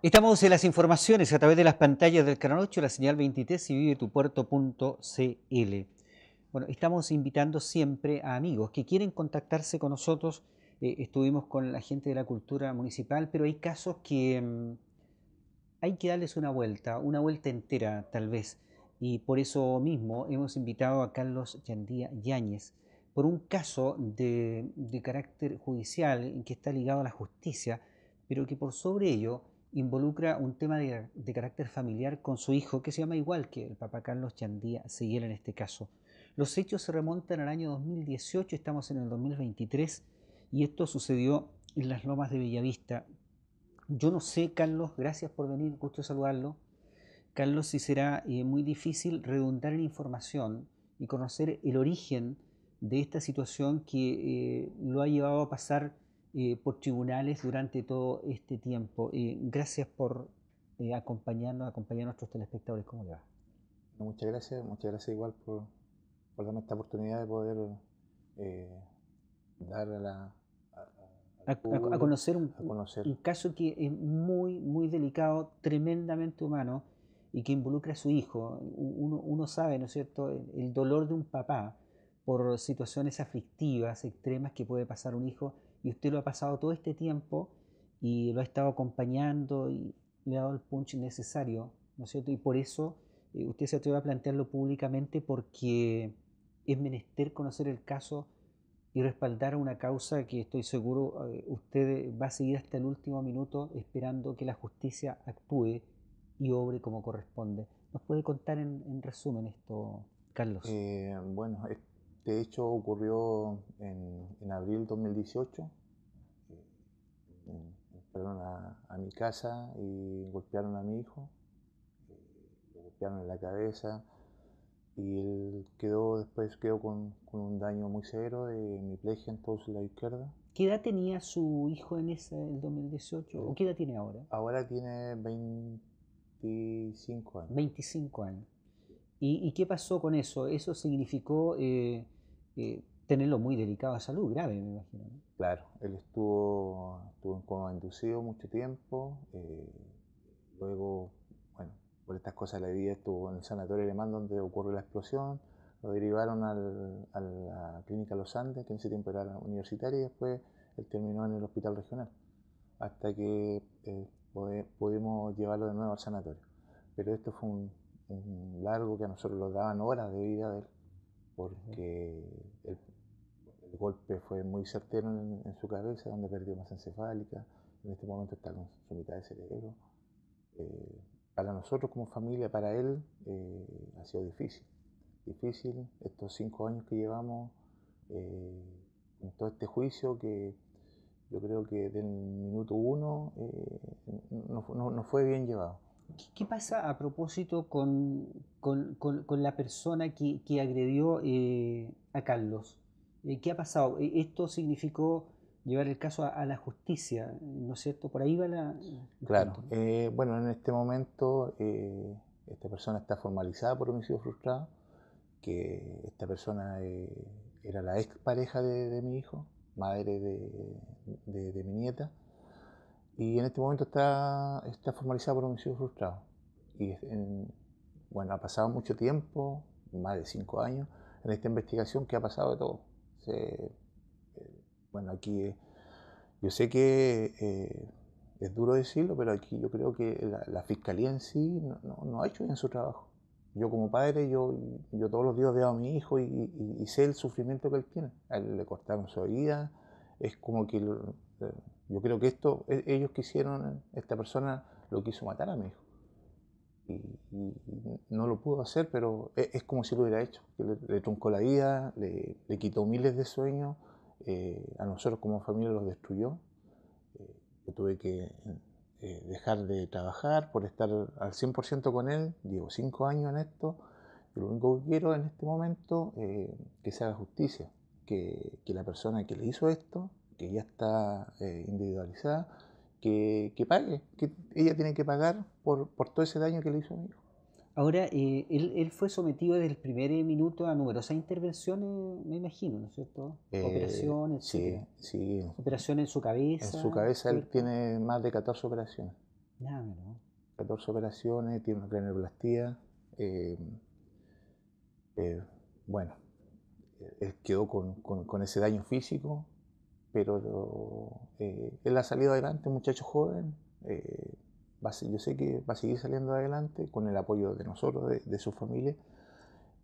Estamos en las informaciones a través de las pantallas del canal 8, la señal 23 y puerto.cl Bueno, estamos invitando siempre a amigos que quieren contactarse con nosotros. Eh, estuvimos con la gente de la cultura municipal, pero hay casos que mm, hay que darles una vuelta, una vuelta entera tal vez. Y por eso mismo hemos invitado a Carlos Yandía Yáñez por un caso de, de carácter judicial que está ligado a la justicia, pero que por sobre ello involucra un tema de, carácter familiar con su hijo, que se llama igual que el papá Carlos Chandía Seguiel en este caso. Los hechos se remontan al año 2018, estamos en el 2023, y esto sucedió en las lomas de Bellavista. Yo no sé, Carlos, gracias por venir, gusto saludarlo. Carlos, si será eh, muy difícil redundar en información y conocer el origen de esta situación que eh, lo ha llevado a pasar eh, por tribunales durante todo este tiempo. Eh, gracias por eh, acompañarnos, acompañar a nuestros telespectadores. ¿Cómo le va? Muchas gracias, muchas gracias igual por, por darme esta oportunidad de poder dar a la... A, conocer, un, Un, caso que es muy, muy delicado, tremendamente humano y que involucra a su hijo. Uno, uno sabe, ¿no es cierto?, el dolor de un papá por situaciones aflictivas, extremas que puede pasar un hijo y usted lo ha pasado todo este tiempo y lo ha estado acompañando y le ha dado el punch necesario, ¿no es cierto? Y por eso eh, usted se atreve a plantearlo públicamente porque es menester conocer el caso y respaldar una causa que estoy seguro eh, usted va a seguir hasta el último minuto esperando que la justicia actúe y obre como corresponde. ¿Nos puede contar en, resumen esto, Carlos? Eh, bueno, este hecho ocurrió en, en abril 2018. Eh, entraron a, a, mi casa y golpearon a mi hijo. Eh, Le golpearon en la cabeza y él quedó, después quedó con, con un daño muy severo de hemiplegia en todo su lado izquierdo. ¿Qué edad tenía su hijo en ese, el 2018? ¿O qué edad tiene ahora? Ahora tiene 25 años. 25 años. ¿Y, qué pasó con eso? ¿Eso significó eh, eh, tenerlo muy delicado a salud, grave, me imagino. Claro, él estuvo, estuvo en coma inducido mucho tiempo, eh, luego, bueno, por estas cosas la vida estuvo en el sanatorio alemán donde ocurrió la explosión, lo derivaron a la clínica Los Andes, que en ese tiempo era universitaria, y después él terminó en el hospital regional, hasta que eh, pudimos llevarlo de nuevo al sanatorio. Pero esto fue un, un largo que a nosotros nos daban horas de vida de él porque el, golpe fue muy certero en, su cabeza, donde perdió masa encefálica, en este momento está con su mitad de cerebro. Eh, para nosotros como familia, para él, eh, ha sido difícil. Difícil estos cinco años que llevamos eh, en todo este juicio que yo creo que del minuto uno no fue bien llevado. ¿Qué pasa a propósito con, con, con, la persona que, que agredió eh, a Carlos? Eh, ¿Qué ha pasado? Eh, ¿Esto significó llevar el caso a, la justicia? ¿No es cierto? Por ahí va la... Claro. bueno, en este momento esta persona está formalizada por homicidio frustrado, que esta persona era la expareja de, de mi hijo, madre de, de mi nieta y en este momento está, está formalizado por homicidio frustrado. Y bueno, ha pasado mucho tiempo, más de cinco años, en esta investigación que ha pasado de todo. Eh, bueno, aquí eh, yo sé que eh, es duro decirlo, pero aquí yo creo que la, fiscalía en sí no, ha hecho bien su trabajo. Yo como padre, yo, yo todos los días veo a mi hijo y, y sé el sufrimiento que él tiene. A él le cortaron su vida, es como que eh, yo creo que esto, e, ellos quisieron, eh, esta persona lo quiso matar a mi hijo. Y, no lo pudo hacer, pero e, es, como si lo hubiera hecho. Le, le truncó la vida, le, quitó miles de sueños, eh, a nosotros como familia los destruyó. yo tuve que dejar de trabajar por estar al 100% con él, llevo cinco años en esto. lo único que quiero en este momento es que se haga justicia que, la persona que le hizo esto, que ya está eh, individualizada, que, pague, que ella tiene que pagar por, todo ese daño que le hizo a mi hijo. Ahora, eh, él, fue sometido desde el primer minuto a numerosas intervenciones, me imagino, ¿no es cierto? Eh, operaciones. Sí, Operaciones en su cabeza. En su cabeza él tiene más de 14 operaciones. Nada, 14 operaciones, tiene una Eh, bueno, él quedó con, ese daño físico, pero eh, él ha salido adelante, muchacho joven. Eh, yo sé que va a seguir saliendo adelante con el apoyo de nosotros, de, su familia.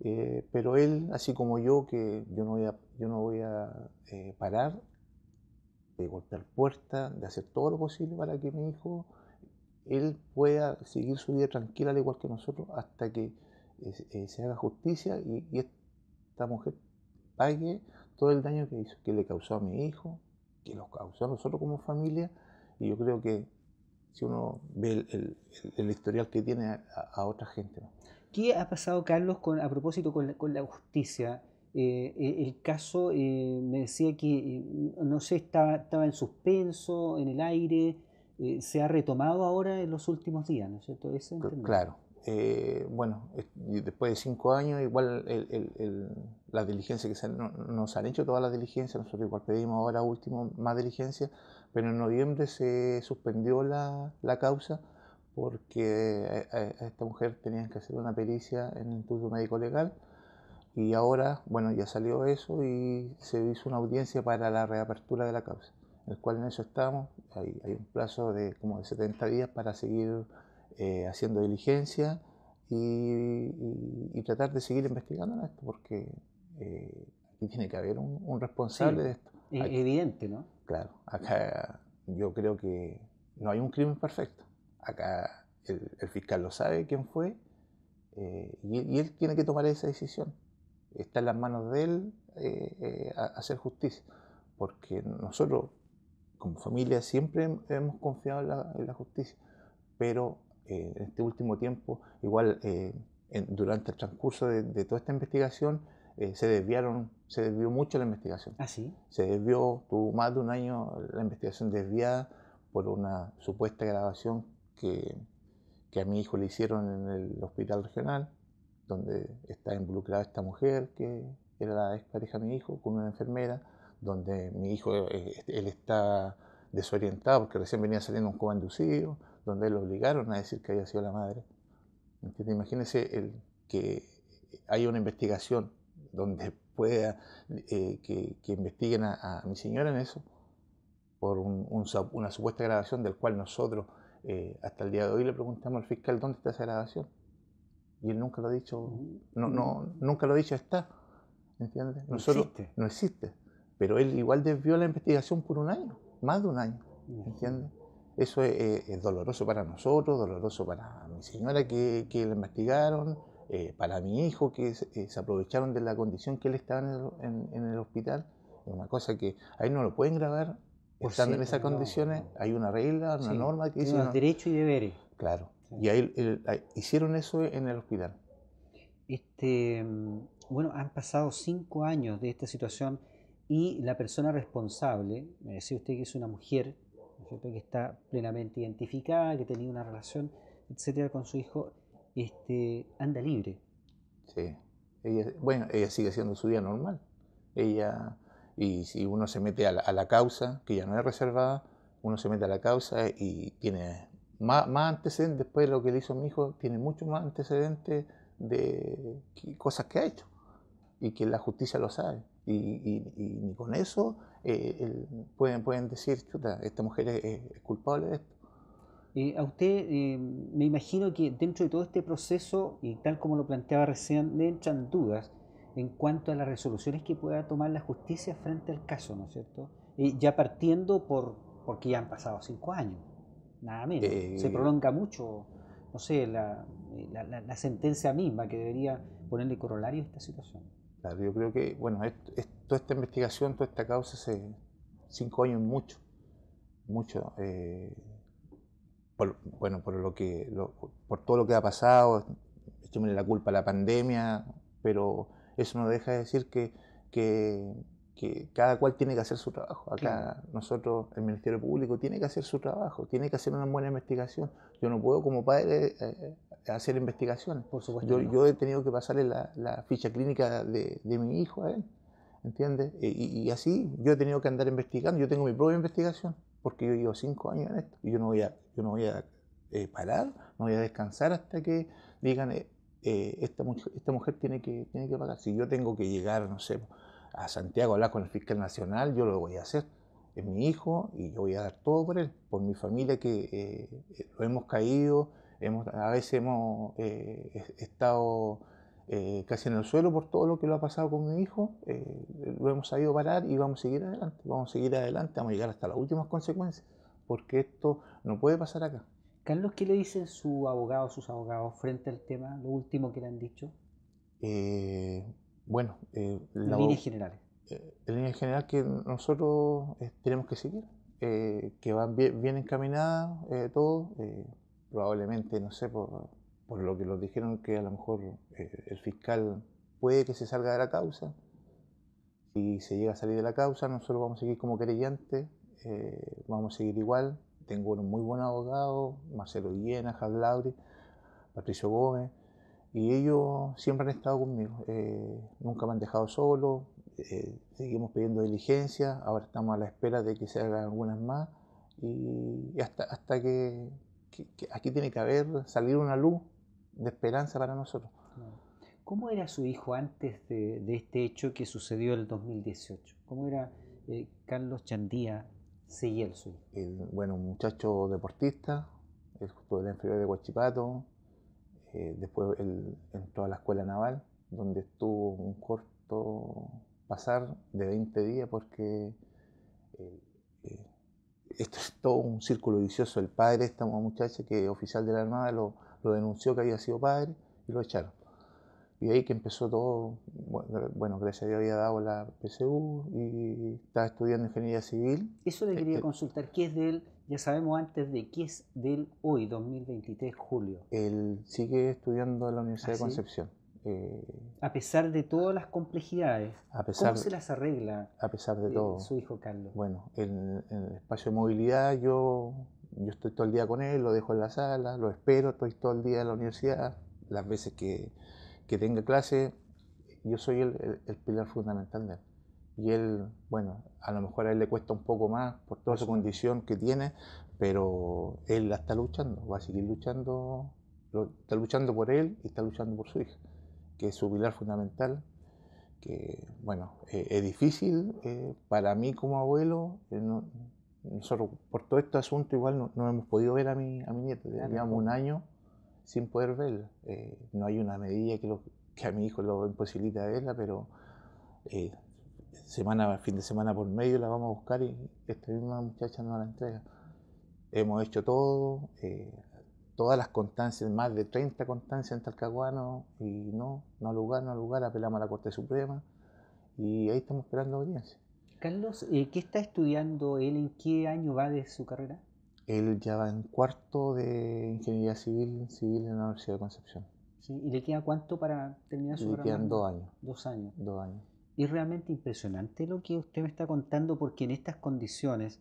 Eh, pero él, así como yo, que yo no voy a, yo no voy a parar de golpear puertas, de hacer todo lo posible para que mi hijo, él pueda seguir su vida tranquila al igual que nosotros hasta que se haga justicia y esta mujer pague todo el daño que hizo, que le causó a mi hijo, que lo causó a nosotros como familia. Y yo creo que si uno ve el, el, historial que tiene a, otra gente. ¿Qué ha pasado, Carlos, con, a propósito con la, justicia? Eh, el caso eh, me decía que, eh, no sé, estaba, estaba en suspenso, en el aire, se ha retomado ahora en los últimos días, ¿no es cierto? claro, eh, bueno, después de cinco años, igual el, el, las diligencias que se nos han hecho, todas las diligencias, nosotros igual pedimos ahora último más diligencias, pero en noviembre se suspendió la, la causa porque eh, a, esta mujer tenían que hacer una pericia en el Instituto Médico Legal y ahora, bueno, ya salió eso y se hizo una audiencia para la reapertura de la causa, en el cual en eso estamos, hay, hay un plazo de como de 70 días para seguir eh, haciendo diligencia y, tratar de seguir investigando esto, porque eh, aquí tiene que haber un, responsable de esto. E evidente, ¿no? Claro, acá yo creo que no hay un crimen perfecto. Acá el, fiscal lo sabe quién fue eh, y, él tiene que tomar esa decisión. Está en las manos de él hacer justicia, porque nosotros como familia siempre hemos confiado en la, justicia, pero eh, en este último tiempo, igual eh, durante el transcurso de, toda esta investigación, eh, se desviaron, se desvió mucho la investigación. ¿Ah, sí? Se desvió, tuvo más de un año la investigación desviada por una supuesta grabación que, que a mi hijo le hicieron en el hospital regional, donde está involucrada esta mujer que era la ex pareja de mi hijo, con una enfermera, donde mi hijo, este, él está desorientado porque recién venía saliendo un coma inducido, donde lo obligaron a decir que había sido la madre. ¿Entiendes? Imagínense el, que haya una investigación donde pueda eh, que, investiguen a, mi señora en eso por una supuesta grabación del cual nosotros eh, hasta el día de hoy le preguntamos al fiscal dónde está esa grabación y él nunca lo ha dicho mm, no mm. no nunca lo ha dicho está ¿entiendes? no existe no existe pero él igual desvió la investigación por un año más de un año ¿entiendes? Eso eh, es, doloroso para nosotros, doloroso para mi señora que, que la investigaron, eh, para mi hijo que eh, se, aprovecharon de la condición que él estaba en el, hospital. Es una cosa que ahí no lo pueden grabar, pues estando en esas pues condiciones, hay una regla, una norma que dice... Los derechos y deberes. Claro. Y ahí, hicieron eso en el hospital. Este, mm, bueno, han pasado cinco años de esta situación y la persona responsable, me decía usted que es una mujer, que está plenamente identificada, que tenía una relación, etcétera, con su hijo, este, anda libre. Sí. Ella, bueno, ella sigue siendo su día normal. Ella, y si uno se mete a la, causa, que ya no es reservada, uno se mete a la causa y tiene más, más antecedentes, después de lo que le hizo mi hijo, tiene mucho más antecedentes de cosas que ha hecho y que la justicia lo sabe. Y, y, con eso eh, pueden, pueden decir, chuta, esta mujer es, culpable de esto. a usted eh, me imagino que dentro de todo este proceso, y tal como lo planteaba recién, le entran dudas en cuanto a las resoluciones que pueda tomar la justicia frente al caso, ¿no es cierto? Y ya partiendo por porque ya han pasado cinco años, nada menos. Eh, Se prolonga mucho, no sé, la, la sentencia misma que debería ponerle corolario a esta situación yo creo que, bueno, toda esta investigación, toda esta causa hace cinco años mucho, mucho. Eh, por, bueno, por, lo que, por todo lo que ha pasado, echémosle la culpa a la pandemia, pero eso no deja de decir que que cada cual tiene que hacer su trabajo. Acá nosotros, el Ministerio Público, tiene que hacer su trabajo, tiene que hacer una buena investigación. Yo no puedo como padre eh, eh, hacer investigaciones. Por supuesto. Yo, he tenido que pasarle la, ficha clínica de, mi hijo a él, ¿entiendes? Y, así yo he tenido que andar investigando. Yo tengo mi propia investigación, porque yo llevo cinco años en esto. Y yo no voy a, yo no voy a eh, parar, no voy a descansar hasta que digan, esta, mujer, esta mujer tiene que, tiene que pagar. Si yo tengo que llegar, no sé a Santiago hablar con el fiscal nacional, yo lo voy a hacer. Es mi hijo y yo voy a dar todo por él, por mi familia que eh, eh, lo hemos caído, hemos, a veces hemos eh, estado casi en el suelo por todo lo que lo ha pasado con mi hijo, lo hemos sabido parar y vamos a seguir adelante, vamos a seguir adelante, vamos a llegar hasta las últimas consecuencias, porque esto no puede pasar acá. Carlos, ¿qué le dice su abogado, sus abogados frente al tema, lo último que le han dicho? Eh, bueno, eh, la, línea general. Eh, general que nosotros tenemos que seguir, eh, que van bien, encaminada eh, todo, eh, probablemente, no sé, por, lo que nos dijeron que a lo mejor el fiscal puede que se salga de la causa. Si se llega a salir de la causa, nosotros vamos a seguir como querellantes, vamos a seguir igual. Tengo un muy buen abogado Marcelo Guillena, Javier Lauri, Patricio Gómez, y ellos siempre han estado conmigo, eh, nunca me han dejado solo, eh, seguimos pidiendo diligencia, ahora estamos a la espera de que se hagan algunas más y, hasta, hasta que, aquí tiene que haber, salir una luz de esperanza para nosotros. ¿Cómo era su hijo antes de, este hecho que sucedió en el 2018? ¿Cómo era eh, Carlos Chandía Seguiel, su bueno, un muchacho deportista, el de la enfermedad de Huachipato, eh, después él entró a la escuela naval, donde estuvo un corto pasar de 20 días porque eh, eh, esto es todo un círculo vicioso. El padre, de esta muchacha que oficial de la Armada, lo, denunció que había sido padre y lo echaron. Y ahí que empezó todo, bueno, gracias a Dios había dado la PSU y estaba estudiando ingeniería civil. Eso le quería este, consultar, ¿qué es de él? Ya sabemos antes de qué es del hoy, 2023, julio. Él sigue estudiando en la Universidad de ¿Ah, Concepción. Eh, a pesar de todas las complejidades, ¿cómo se las arregla a pesar de eh, todo. su hijo Carlos? Bueno, en, el espacio de movilidad yo, yo estoy todo el día con él, lo dejo en la sala, lo espero, estoy todo el día en la universidad, las veces que, que tenga clase, yo soy el pilar fundamental de él y él, bueno, a lo mejor a él le cuesta un poco más por toda su condición que tiene, pero él la está luchando, va a seguir luchando, está luchando por él y está luchando por su hija, que es su pilar fundamental, que, bueno, eh, es difícil eh, para mí como abuelo, eh, nosotros por todo este asunto igual no, hemos podido ver a mi, a mi nieta, llevamos un año sin poder verla, no hay una medida que, lo, que a mi hijo lo imposibilita verla, pero... Eh, semana, fin de semana por medio la vamos a buscar y esta misma muchacha nos la entrega. Hemos hecho todo, eh, todas las constancias, más de 30 constancias en Talcahuano y no, no lugar, no lugar, apelamos a la Corte Suprema y ahí estamos esperando audiencia. Carlos, eh, ¿qué está estudiando él? ¿En qué año va de su carrera? Él ya va en cuarto de Ingeniería Civil, en la Universidad de Concepción. ¿Y le queda cuánto para terminar su carrera? Le quedan dos años. Dos años. Dos años es realmente impresionante lo que usted me está contando porque en estas condiciones,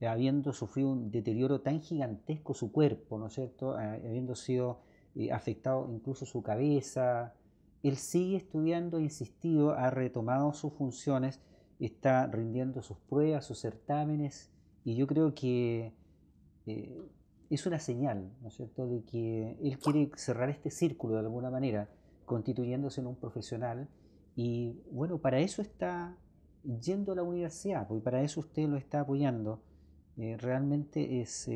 eh, habiendo sufrido un deterioro tan gigantesco su cuerpo, ¿no es cierto? Ah, habiendo sido eh, afectado incluso su cabeza, él sigue estudiando, insistido, ha retomado sus funciones, está rindiendo sus pruebas, sus certámenes y yo creo que eh, es una señal, ¿no es cierto?, de que él quiere cerrar este círculo de alguna manera, constituyéndose en un profesional y bueno, para eso está yendo a la universidad, pues, y para eso usted lo está apoyando. Eh, realmente eh, es,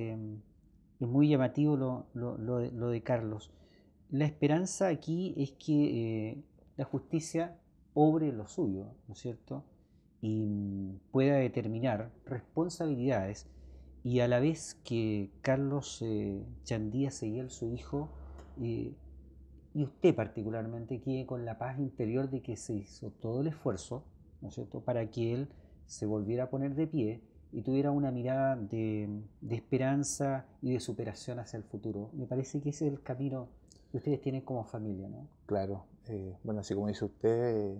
muy llamativo lo, de, Carlos. La esperanza aquí es que eh, la justicia obre lo suyo, ¿no es cierto? Y mm, pueda determinar responsabilidades y a la vez que Carlos Chandía a su hijo, y usted particularmente quiere con la paz interior de que se hizo todo el esfuerzo, ¿no es cierto?, para que él se volviera a poner de pie y tuviera una mirada de, esperanza y de superación hacia el futuro. Me parece que ese es el camino que ustedes tienen como familia, ¿no? Claro, eh, bueno, así como dice usted, eh,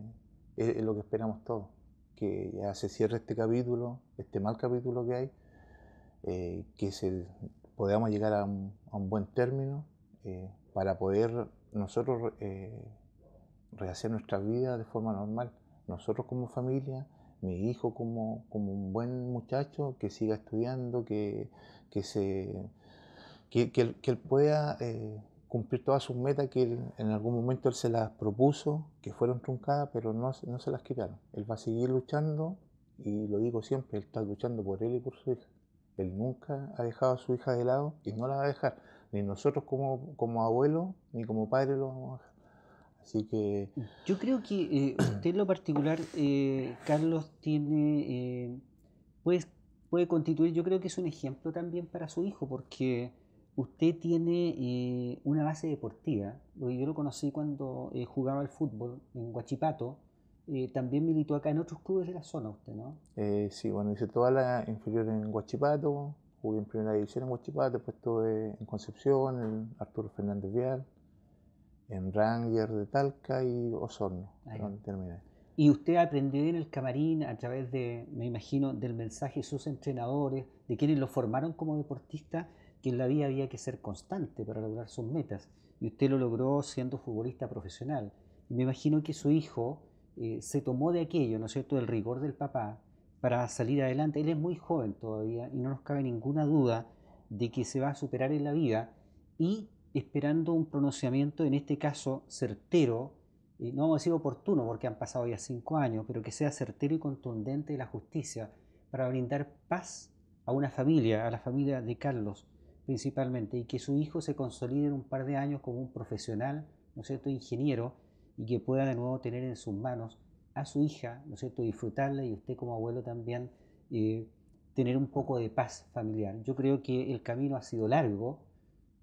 es, lo que esperamos todos, que ya se cierre este capítulo, este mal capítulo que hay, eh, que se, podamos llegar a un, a un buen término para poder nosotros eh, rehacer nuestra vida de forma normal. Nosotros como familia, mi hijo como, como un buen muchacho que siga estudiando, que, que se, que, que, él, pueda eh, cumplir todas sus metas que en algún momento él se las propuso, que fueron truncadas, pero no, no se las quitaron. Él va a seguir luchando y lo digo siempre, él está luchando por él y por su hija. Él nunca ha dejado a su hija de lado y no la va a dejar ni nosotros como, como abuelo ni como padre lo vamos a Así que... Yo creo que eh, usted en lo particular, eh, Carlos, tiene, eh, pues, puede, constituir, yo creo que es un ejemplo también para su hijo, porque usted tiene eh, una base deportiva, yo lo conocí cuando jugaba al fútbol en Huachipato, también militó acá en otros clubes de la zona usted, ¿no? sí, bueno, hice toda la inferior en Huachipato, Jugué en primera división en Huachipato, después estuve en Concepción, en Arturo Fernández Vial, en Ranger de Talca y Osorno, ah, Y usted aprendió en el camarín a través de, me imagino, del mensaje de sus entrenadores, de quienes lo formaron como deportista, que en la vida había que ser constante para lograr sus metas. Y usted lo logró siendo futbolista profesional. me imagino que su hijo eh, se tomó de aquello, ¿no es cierto?, del rigor del papá, para salir adelante. Él es muy joven todavía y no nos cabe ninguna duda de que se va a superar en la vida y esperando un pronunciamiento, en este caso certero, no vamos a decir oportuno porque han pasado ya cinco años, pero que sea certero y contundente de la justicia para brindar paz a una familia, a la familia de Carlos principalmente, y que su hijo se consolide en un par de años como un profesional, ¿no es cierto?, ingeniero, y que pueda de nuevo tener en sus manos a su hija, ¿no es cierto?, disfrutarla y usted como abuelo también eh, tener un poco de paz familiar. Yo creo que el camino ha sido largo,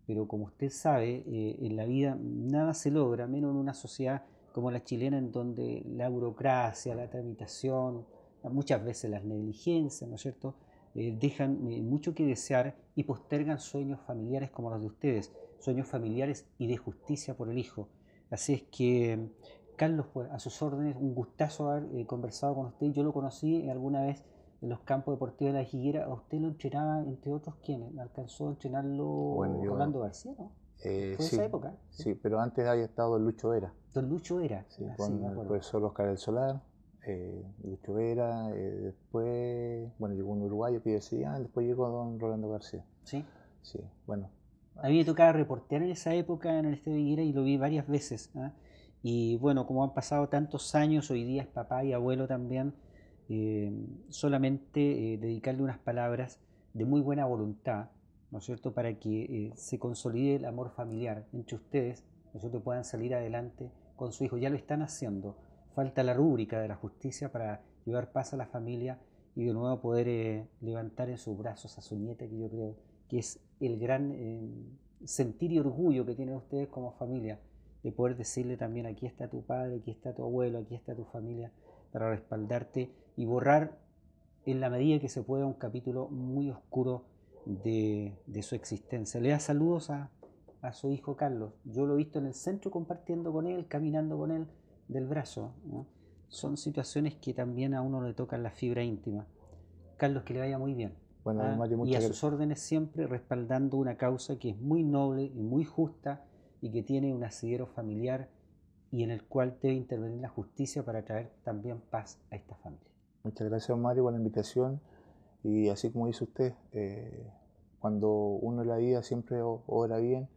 pero como usted sabe, eh, en la vida nada se logra, menos en una sociedad como la chilena, en donde la burocracia, la tramitación, muchas veces las negligencias, ¿no es cierto?, eh, dejan mucho que desear y postergan sueños familiares como los de ustedes, sueños familiares y de justicia por el hijo. Así es que Carlos, pues, a sus órdenes, un gustazo haber eh, conversado con usted. Yo lo conocí alguna vez en los campos deportivos de la Higuera. A usted lo entrenaba, entre otros, ¿quién? Alcanzó a entrenarlo Rolando García, ¿no? Eh, sí, esa época. ¿eh? ¿sí? pero antes había estado Lucho Vera. Don Lucho Vera. Sí, ah, con el profesor Oscar del Solar, Lucho Vera. después, bueno, llegó un uruguayo que decía, ah, después llegó don Rolando García. Sí. Sí, bueno. A mí me tocaba reportear en esa época en el de Higuera y lo vi varias veces. ¿ah? Y bueno, como han pasado tantos años, hoy día es papá y abuelo también, eh, solamente eh, dedicarle unas palabras de muy buena voluntad, ¿no es cierto?, para que eh, se consolide el amor familiar entre ustedes, ¿no es puedan salir adelante con su hijo. Ya lo están haciendo. Falta la rúbrica de la justicia para llevar paz a la familia y de nuevo poder levantar en sus brazos a su nieta, que yo creo que es el gran sentir y orgullo que tienen ustedes como familia de poder decirle también aquí está tu padre, aquí está tu abuelo, aquí está tu familia, para respaldarte y borrar en la medida que se pueda un capítulo muy oscuro de, de su existencia. Le da saludos a, a, su hijo Carlos. Yo lo he visto en el centro compartiendo con él, caminando con él del brazo. Son situaciones que también a uno le tocan la fibra íntima. Carlos, que le vaya muy bien. Bueno, ¿ah? y a sus órdenes siempre respaldando una causa que es muy noble y muy justa y que tiene un asidero familiar y en el cual debe intervenir la justicia para traer también paz a esta familia. Muchas gracias Mario por la invitación y así como dice usted, eh, cuando uno en la vida siempre obra bien,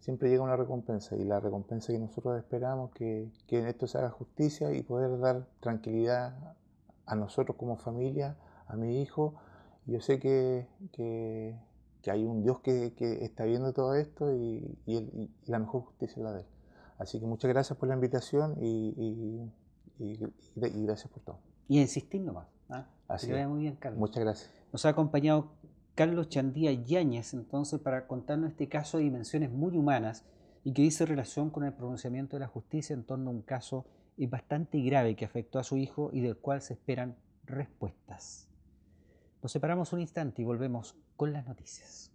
siempre llega una recompensa y la recompensa que nosotros esperamos que, que en esto se haga justicia y poder dar tranquilidad a nosotros como familia, a mi hijo. Yo sé que, que que hay un Dios que, que está viendo todo esto y, y, la mejor justicia es la de Él. Así que muchas gracias por la invitación y, y gracias por todo. Y insistir nomás. ¿ah? Así que muy bien, Carlos. Muchas gracias. Nos ha acompañado Carlos Chandía Yáñez, entonces, para contarnos este caso de dimensiones muy humanas y que dice relación con el pronunciamiento de la justicia en torno a un caso bastante grave que afectó a su hijo y del cual se esperan respuestas. Nos separamos un instante y volvemos con las noticias.